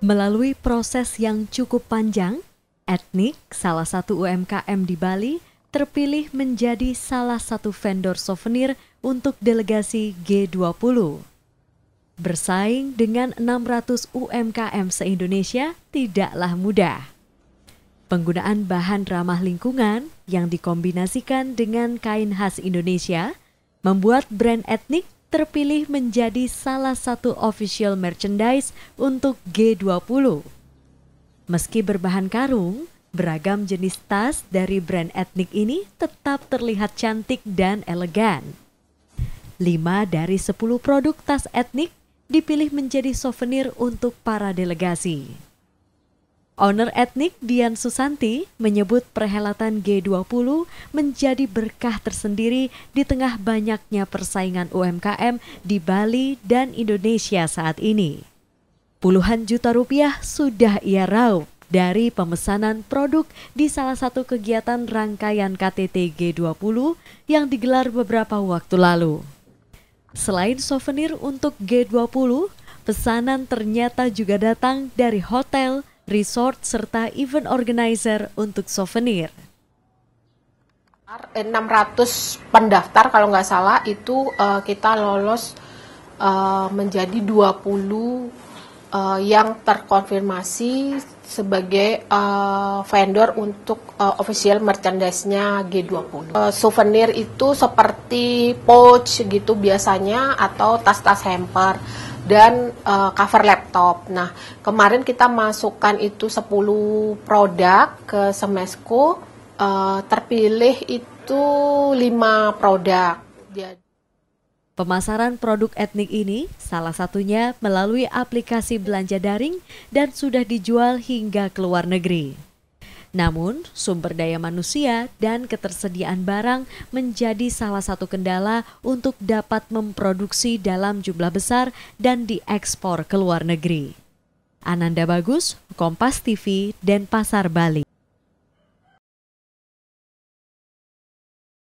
Melalui proses yang cukup panjang, Etnik, salah satu UMKM di Bali, terpilih menjadi salah satu vendor souvenir untuk delegasi G20. Bersaing dengan 600 UMKM se-Indonesia tidaklah mudah. Penggunaan bahan ramah lingkungan yang dikombinasikan dengan kain khas Indonesia membuat brand etnik terpilih menjadi salah satu official merchandise untuk G20. Meski berbahan karung, beragam jenis tas dari brand etnik ini tetap terlihat cantik dan elegan. 5 dari 10 produk tas etnik dipilih menjadi souvenir untuk para delegasi. Owner etnik Dian Susanti menyebut perhelatan G20 menjadi berkah tersendiri di tengah banyaknya persaingan UMKM di Bali dan Indonesia saat ini. Puluhan juta rupiah sudah ia raup dari pemesanan produk di salah satu kegiatan rangkaian KTT G20 yang digelar beberapa waktu lalu. Selain souvenir untuk G20, pesanan ternyata juga datang dari hotel, resort, serta event organizer untuk souvenir. 600 eh, pendaftar kalau nggak salah itu uh, kita lolos uh, menjadi 20 uh, yang terkonfirmasi sebagai uh, vendor untuk uh, official merchandise-nya G20. Uh, souvenir itu seperti pouch gitu biasanya atau tas-tas hamper dan uh, cover laptop. Nah, kemarin kita masukkan itu 10 produk ke Semesco, uh, terpilih itu 5 produk. Jadi Pemasaran produk etnik ini salah satunya melalui aplikasi belanja daring dan sudah dijual hingga ke luar negeri. Namun, sumber daya manusia dan ketersediaan barang menjadi salah satu kendala untuk dapat memproduksi dalam jumlah besar dan diekspor ke luar negeri. Ananda Bagus, Kompas TV, Denpasar, Bali.